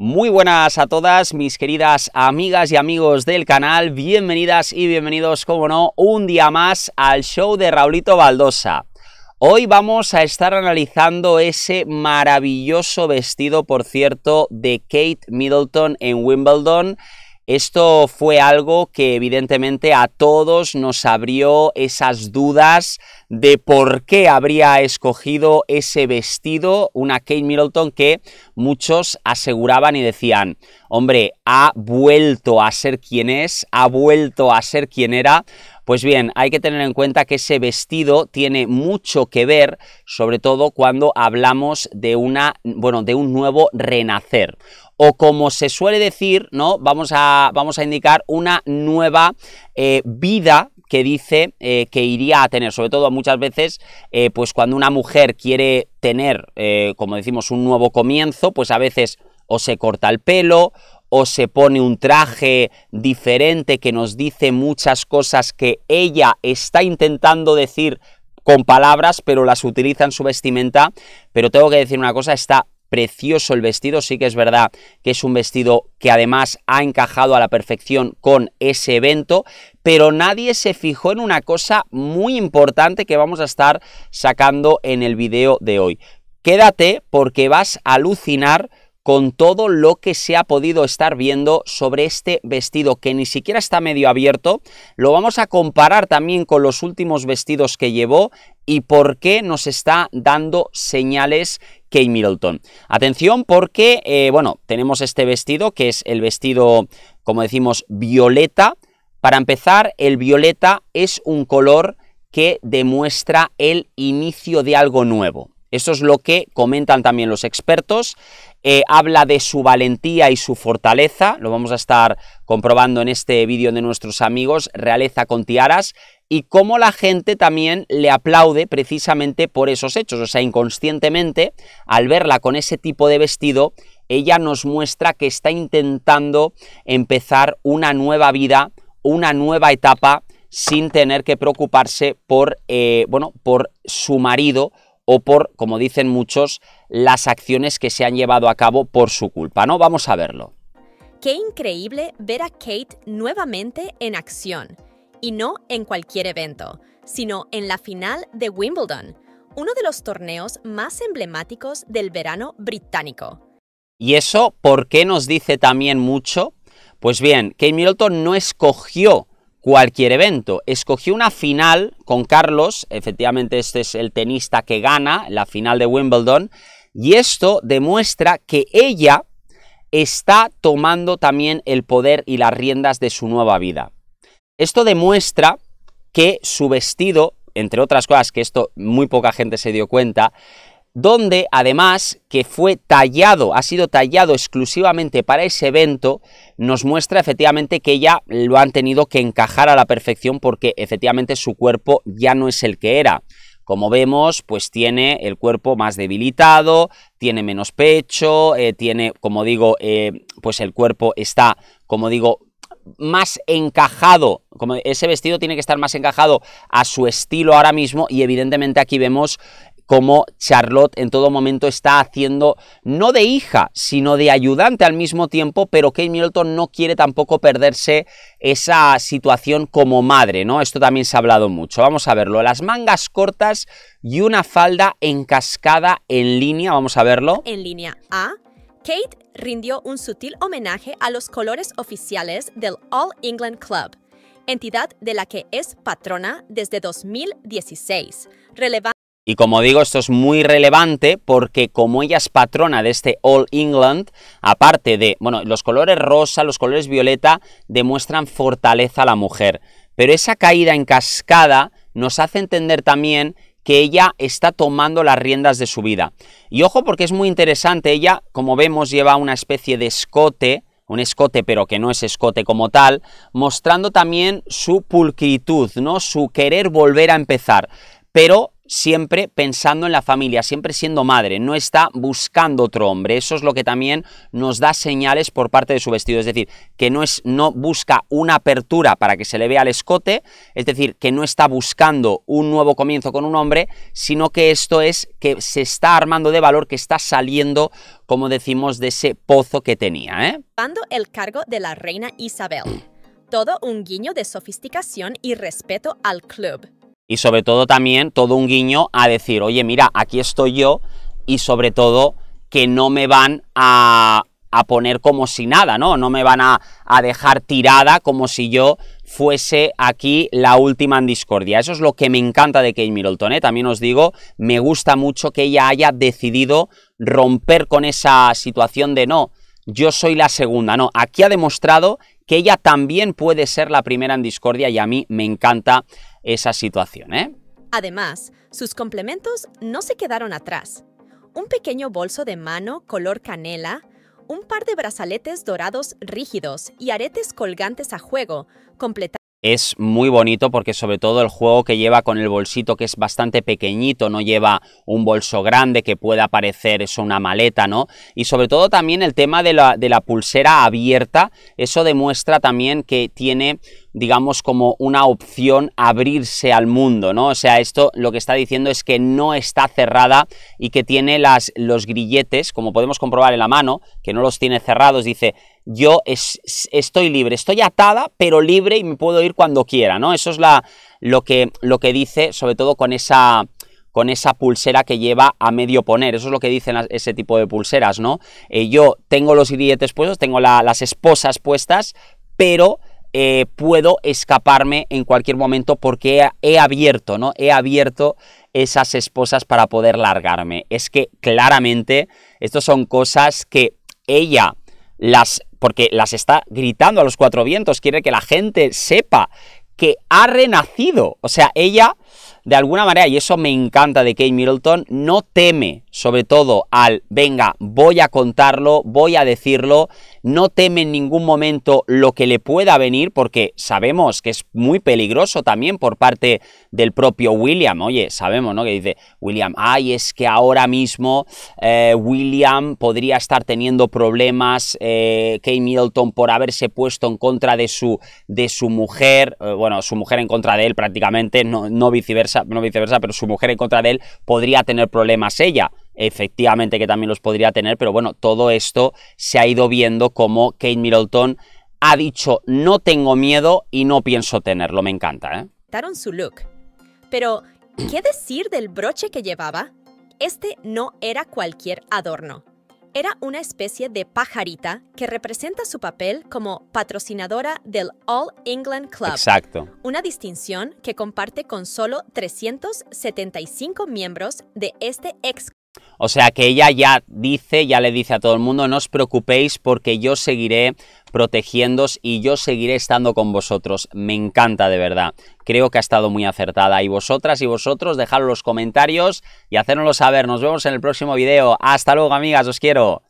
Muy buenas a todas mis queridas amigas y amigos del canal, bienvenidas y bienvenidos, como no, un día más al show de Raulito Baldosa. Hoy vamos a estar analizando ese maravilloso vestido, por cierto, de Kate Middleton en Wimbledon, esto fue algo que evidentemente a todos nos abrió esas dudas de por qué habría escogido ese vestido, una Kate Middleton que muchos aseguraban y decían, hombre, ha vuelto a ser quien es, ha vuelto a ser quien era. Pues bien, hay que tener en cuenta que ese vestido tiene mucho que ver, sobre todo cuando hablamos de una, bueno, de un nuevo renacer o como se suele decir, ¿no? Vamos a, vamos a indicar una nueva eh, vida que dice eh, que iría a tener, sobre todo muchas veces, eh, pues cuando una mujer quiere tener, como decimos, un nuevo comienzo, pues a veces o se corta el pelo o se pone un traje diferente que nos dice muchas cosas que ella está intentando decir con palabras, pero las utiliza en su vestimenta. Pero tengo que decir una cosa, está precioso el vestido, sí que es verdad que es un vestido que además ha encajado a la perfección con ese evento, pero nadie se fijó en una cosa muy importante que vamos a estar sacando en el video de hoy. Quédate porque vas a alucinar con todo lo que se ha podido estar viendo sobre este vestido que ni siquiera está medio abierto. Lo vamos a comparar también con los últimos vestidos que llevó y por qué nos está dando señales Kate Middleton. Atención porque, eh, bueno, tenemos este vestido que es el vestido, como decimos, violeta. Para empezar, el violeta es un color que demuestra el inicio de algo nuevo. Eso es lo que comentan también los expertos. Eh, habla de su valentía y su fortaleza, lo vamos a estar comprobando en este vídeo de nuestros amigos, Realeza con Tiaras, y cómo la gente también le aplaude precisamente por esos hechos. O sea, inconscientemente, al verla con ese tipo de vestido, ella nos muestra que está intentando empezar una nueva vida, una nueva etapa, sin tener que preocuparse por, eh, bueno, por su marido o por, como dicen muchos, las acciones que se han llevado a cabo por su culpa, ¿no? Vamos a verlo. Qué increíble ver a Kate nuevamente en acción, y no en cualquier evento, sino en la final de Wimbledon, uno de los torneos más emblemáticos del verano británico. ¿Y eso por qué nos dice también mucho? Pues bien, Kate Middleton no escogió cualquier evento. Escogió una final con Carlos, efectivamente este es el tenista que gana la final de Wimbledon, y esto demuestra que ella está tomando también el poder y las riendas de su nueva vida. Esto demuestra que su vestido, entre otras cosas que esto muy poca gente se dio cuenta, donde además que fue tallado, ha sido tallado exclusivamente para ese evento, nos muestra efectivamente que ya lo han tenido que encajar a la perfección porque efectivamente su cuerpo ya no es el que era. Como vemos, pues tiene el cuerpo más debilitado, tiene menos pecho, eh, tiene, como digo, eh, pues el cuerpo está, como digo, más encajado, como ese vestido tiene que estar más encajado a su estilo ahora mismo y evidentemente aquí vemos como Charlotte en todo momento está haciendo, no de hija, sino de ayudante al mismo tiempo, pero Kate Middleton no quiere tampoco perderse esa situación como madre, ¿no? Esto también se ha hablado mucho. Vamos a verlo. Las mangas cortas y una falda encascada en línea, vamos a verlo. En línea A. Kate rindió un sutil homenaje a los colores oficiales del All England Club, entidad de la que es patrona desde 2016, relevante y como digo, esto es muy relevante porque como ella es patrona de este All England, aparte de, bueno, los colores rosa, los colores violeta demuestran fortaleza a la mujer. Pero esa caída en cascada nos hace entender también que ella está tomando las riendas de su vida. Y ojo porque es muy interesante, ella, como vemos, lleva una especie de escote, un escote pero que no es escote como tal, mostrando también su pulcritud, ¿no? Su querer volver a empezar. Pero siempre pensando en la familia, siempre siendo madre, no está buscando otro hombre. Eso es lo que también nos da señales por parte de su vestido, es decir, que no es no busca una apertura para que se le vea el escote, es decir, que no está buscando un nuevo comienzo con un hombre, sino que esto es que se está armando de valor, que está saliendo, como decimos, de ese pozo que tenía, ¿eh? el cargo de la reina Isabel. Todo un guiño de sofisticación y respeto al club y sobre todo también todo un guiño a decir, oye, mira, aquí estoy yo y sobre todo que no me van a, a poner como si nada, ¿no? No me van a, a, dejar tirada como si yo fuese aquí la última en discordia. Eso es lo que me encanta de Kate Middleton, ¿eh? También os digo, me gusta mucho que ella haya decidido romper con esa situación de no, yo soy la segunda, no. Aquí ha demostrado que ella también puede ser la primera en discordia y a mí me encanta esa situación, ¿eh? Además, sus complementos no se quedaron atrás. Un pequeño bolso de mano color canela, un par de brazaletes dorados rígidos y aretes colgantes a juego, es muy bonito porque sobre todo el juego que lleva con el bolsito que es bastante pequeñito, no lleva un bolso grande que pueda parecer eso una maleta, ¿no? Y sobre todo también el tema de la, de la pulsera abierta, eso demuestra también que tiene digamos, como una opción abrirse al mundo, ¿no? O sea, esto lo que está diciendo es que no está cerrada y que tiene las, los grilletes, como podemos comprobar en la mano, que no los tiene cerrados, dice, yo estoy libre, estoy atada, pero libre y me puedo ir cuando quiera, ¿no? Eso es la, lo, que, lo que dice, sobre todo con esa con esa pulsera que lleva a medio poner. Eso es lo que dicen ese tipo de pulseras, ¿no? Eh, yo tengo los grilletes puestos, tengo las esposas puestas, pero eh, puedo escaparme en cualquier momento porque he, abierto, ¿no? He abierto esas esposas para poder largarme. Es que claramente estas son cosas que ella las porque las está gritando a los cuatro vientos, quiere que la gente sepa que ha renacido. O sea, ella de alguna manera, y eso me encanta de Kate Middleton, no teme sobre todo al, venga, voy a contarlo, voy a decirlo, no teme en ningún momento lo que le pueda venir, porque sabemos que es muy peligroso también por parte del propio William, oye, sabemos, ¿no? Que dice William, ay, es que ahora mismo eh, William podría estar teniendo problemas, eh, Kate Middleton, por haberse puesto en contra de su, de su mujer, eh, bueno, su mujer en contra de él prácticamente, no, no no viceversa, pero su mujer en contra de él, podría tener problemas ella efectivamente que también los podría tener, pero bueno, todo esto se ha ido viendo como Kate Middleton ha dicho no tengo miedo y no pienso tenerlo, me encanta, ¿eh? su look. Pero, ¿qué decir del broche que llevaba? Este no era cualquier adorno. Era una especie de pajarita que representa su papel como patrocinadora del All England Club. Exacto. Una distinción que comparte con solo 375 miembros de este ex o sea que ella ya dice, ya le dice a todo el mundo, no os preocupéis porque yo seguiré protegiéndos y yo seguiré estando con vosotros. Me encanta de verdad. Creo que ha estado muy acertada. Y vosotras y vosotros, dejad los comentarios y hacérnoslo saber. Nos vemos en el próximo video. Hasta luego, amigas. Os quiero.